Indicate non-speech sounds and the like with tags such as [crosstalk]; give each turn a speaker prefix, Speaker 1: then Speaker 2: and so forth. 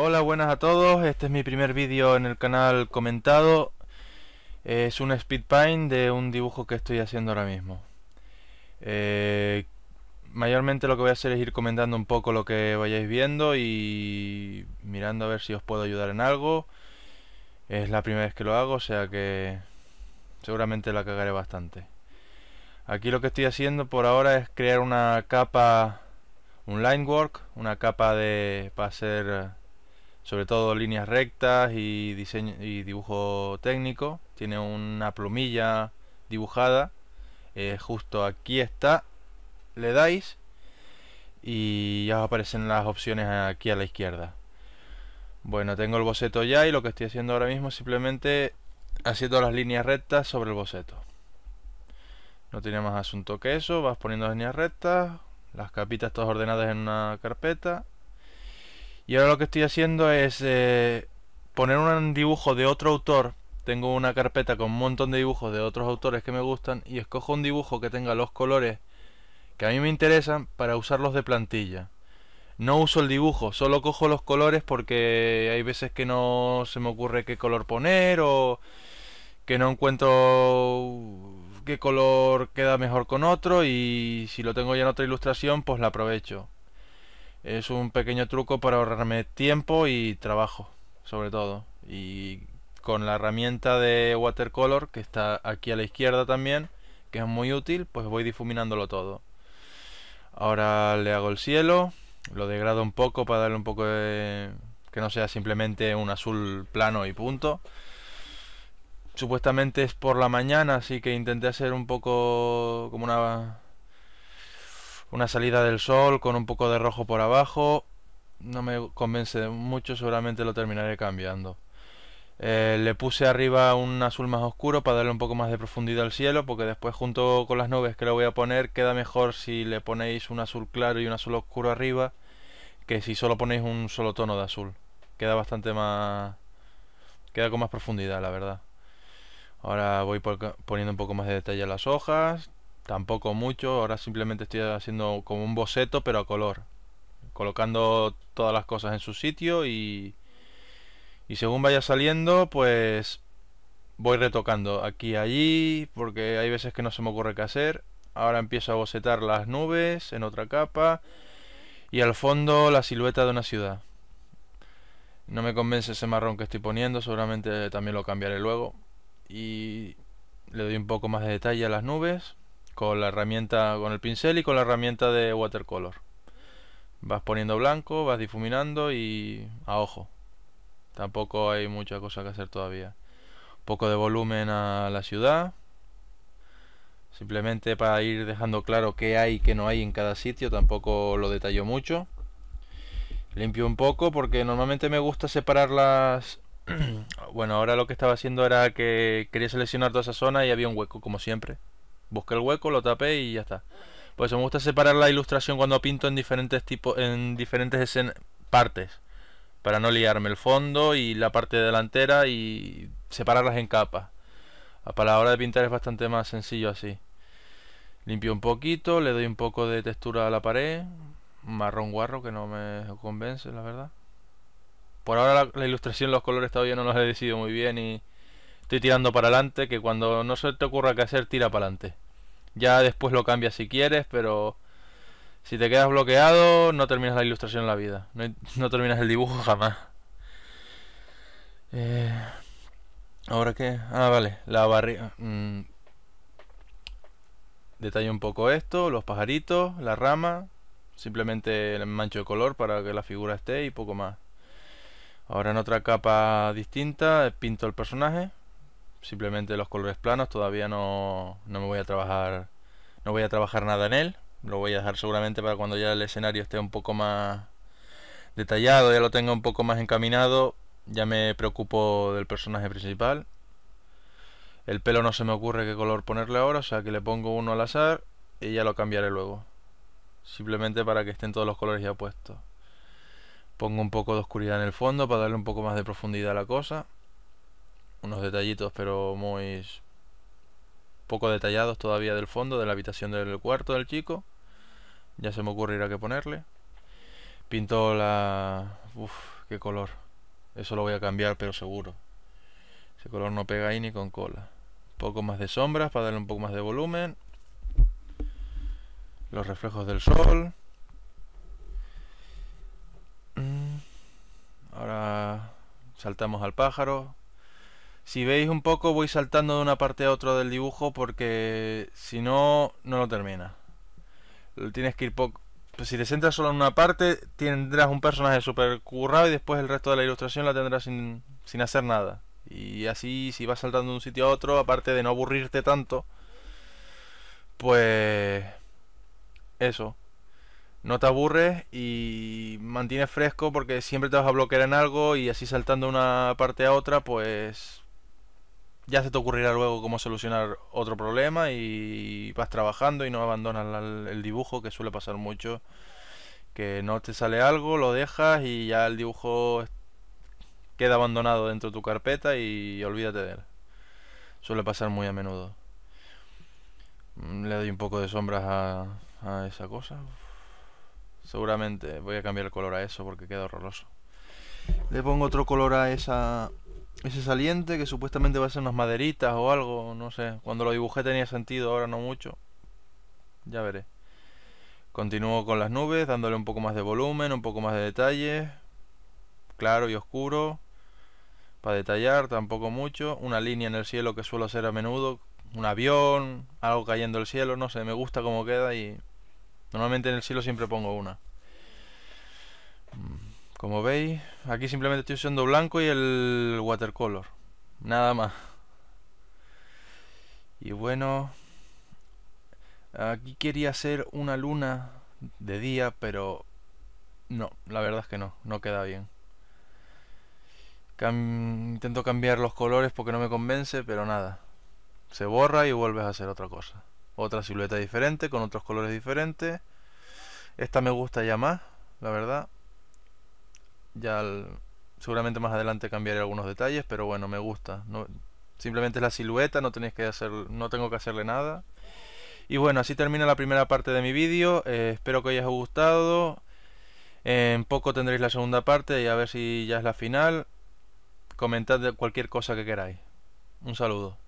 Speaker 1: Hola, buenas a todos. Este es mi primer vídeo en el canal comentado. Es un speedpaint de un dibujo que estoy haciendo ahora mismo. Eh, mayormente lo que voy a hacer es ir comentando un poco lo que vayáis viendo y mirando a ver si os puedo ayudar en algo. Es la primera vez que lo hago, o sea que seguramente la cagaré bastante. Aquí lo que estoy haciendo por ahora es crear una capa, un line work, una capa de para hacer sobre todo líneas rectas y, diseño, y dibujo técnico. Tiene una plumilla dibujada. Eh, justo aquí está. Le dais. Y ya os aparecen las opciones aquí a la izquierda. Bueno, tengo el boceto ya y lo que estoy haciendo ahora mismo es simplemente haciendo las líneas rectas sobre el boceto. No tiene más asunto que eso. Vas poniendo las líneas rectas, las capitas todas ordenadas en una carpeta y ahora lo que estoy haciendo es eh, poner un dibujo de otro autor. Tengo una carpeta con un montón de dibujos de otros autores que me gustan y escojo un dibujo que tenga los colores que a mí me interesan para usarlos de plantilla. No uso el dibujo, solo cojo los colores porque hay veces que no se me ocurre qué color poner o que no encuentro qué color queda mejor con otro y si lo tengo ya en otra ilustración pues la aprovecho es un pequeño truco para ahorrarme tiempo y trabajo, sobre todo. Y con la herramienta de watercolor, que está aquí a la izquierda también, que es muy útil, pues voy difuminándolo todo. Ahora le hago el cielo, lo degrado un poco para darle un poco de... que no sea simplemente un azul plano y punto. Supuestamente es por la mañana, así que intenté hacer un poco como una una salida del sol con un poco de rojo por abajo. No me convence mucho, seguramente lo terminaré cambiando. Eh, le puse arriba un azul más oscuro para darle un poco más de profundidad al cielo, porque después junto con las nubes que le voy a poner queda mejor si le ponéis un azul claro y un azul oscuro arriba que si solo ponéis un solo tono de azul. Queda bastante más... queda con más profundidad, la verdad. Ahora voy poniendo un poco más de detalle a las hojas, Tampoco mucho, ahora simplemente estoy haciendo como un boceto pero a color. Colocando todas las cosas en su sitio y, y según vaya saliendo pues voy retocando aquí y allí porque hay veces que no se me ocurre qué hacer. Ahora empiezo a bocetar las nubes en otra capa y al fondo la silueta de una ciudad. No me convence ese marrón que estoy poniendo, seguramente también lo cambiaré luego. Y le doy un poco más de detalle a las nubes con la herramienta con el pincel y con la herramienta de watercolor vas poniendo blanco vas difuminando y a ojo tampoco hay mucha cosa que hacer todavía un poco de volumen a la ciudad simplemente para ir dejando claro qué hay y qué no hay en cada sitio tampoco lo detallo mucho limpio un poco porque normalmente me gusta separar las [clears throat] bueno ahora lo que estaba haciendo era que quería seleccionar toda esa zona y había un hueco como siempre busqué el hueco, lo tapé y ya está. Por me gusta separar la ilustración cuando pinto en diferentes tipos, en diferentes partes. Para no liarme el fondo y la parte delantera y separarlas en capas. Para la hora de pintar es bastante más sencillo así. Limpio un poquito, le doy un poco de textura a la pared. Marrón guarro que no me convence, la verdad. Por ahora la, la ilustración, los colores todavía no los he decidido muy bien y estoy tirando para adelante, que cuando no se te ocurra qué hacer, tira para adelante. Ya después lo cambias si quieres, pero si te quedas bloqueado, no terminas la ilustración en la vida. No, [laughs] terminas el dibujo jamás. Eh, Ahora qué? Ah, vale, la barriga. Mm. Detalle un poco esto, los pajaritos, la rama, simplemente el mancho de color para que la figura esté y poco más. Ahora en otra capa distinta pinto el personaje simplemente los colores planos todavía no, no me voy a trabajar no voy a trabajar nada en él lo voy a dejar seguramente para cuando ya el escenario esté un poco más detallado ya lo tenga un poco más encaminado ya me preocupo del personaje principal el pelo no se me ocurre qué color ponerle ahora o sea que le pongo uno al azar y ya lo cambiaré luego simplemente para que estén todos los colores ya puestos pongo un poco de oscuridad en el fondo para darle un poco más de profundidad a la cosa unos detallitos, pero muy poco detallados todavía del fondo, de la habitación del cuarto del chico. Ya se me ocurrirá que ponerle. Pinto la... Uf, qué color. Eso lo voy a cambiar, pero seguro. Ese color no pega ahí ni con cola. Un poco más de sombras para darle un poco más de volumen. Los reflejos del sol. Mm. Ahora saltamos al pájaro. Si veis un poco voy saltando de una parte a otra del dibujo porque si no, no lo termina. Tienes que ir poco... si te centras solo en una parte, tendrás un personaje súper currado y después el resto de la ilustración la tendrás sin, sin hacer nada. Y así, si vas saltando de un sitio a otro, aparte de no aburrirte tanto, pues... Eso. No te aburres y mantienes fresco porque siempre te vas a bloquear en algo y así saltando de una parte a otra, pues ya se te ocurrirá luego cómo solucionar otro problema y vas trabajando y no abandonas el dibujo, que suele pasar mucho, que no te sale algo, lo dejas y ya el dibujo queda abandonado dentro de tu carpeta y olvídate de él. Suele pasar muy a menudo. Mm, le doy un poco de sombras a, a esa cosa. Seguramente voy a cambiar el color a eso porque queda horroroso. Le pongo otro color a esa ese saliente que supuestamente va a ser unas maderitas o algo, no sé. Cuando lo dibujé tenía sentido, ahora no mucho. Ya veré. Continúo con las nubes, dándole un poco más de volumen, un poco más de detalle. Claro y oscuro. Para detallar, tampoco mucho. Una línea en el cielo que suelo hacer a menudo. Un avión, algo cayendo del cielo, no sé. Me gusta cómo queda y... Normalmente en el cielo siempre pongo una. Como veis, aquí simplemente estoy usando blanco y el watercolor. Nada más. Y bueno, aquí quería hacer una luna de día, pero no, la verdad es que no, no queda bien. intento cambiar los colores porque no me convence, pero nada. Se borra y vuelves a hacer otra cosa. Otra silueta diferente, con otros colores diferentes. Esta me gusta ya más, la verdad. Ya seguramente más adelante cambiaré algunos detalles, pero bueno, me gusta. No, simplemente es la silueta, no tenéis que hacer, no tengo que hacerle nada. Y bueno, así termina la primera parte de mi vídeo. Eh, espero que os haya gustado. En poco tendréis la segunda parte y a ver si ya es la final. Comentad cualquier cosa que queráis. Un saludo.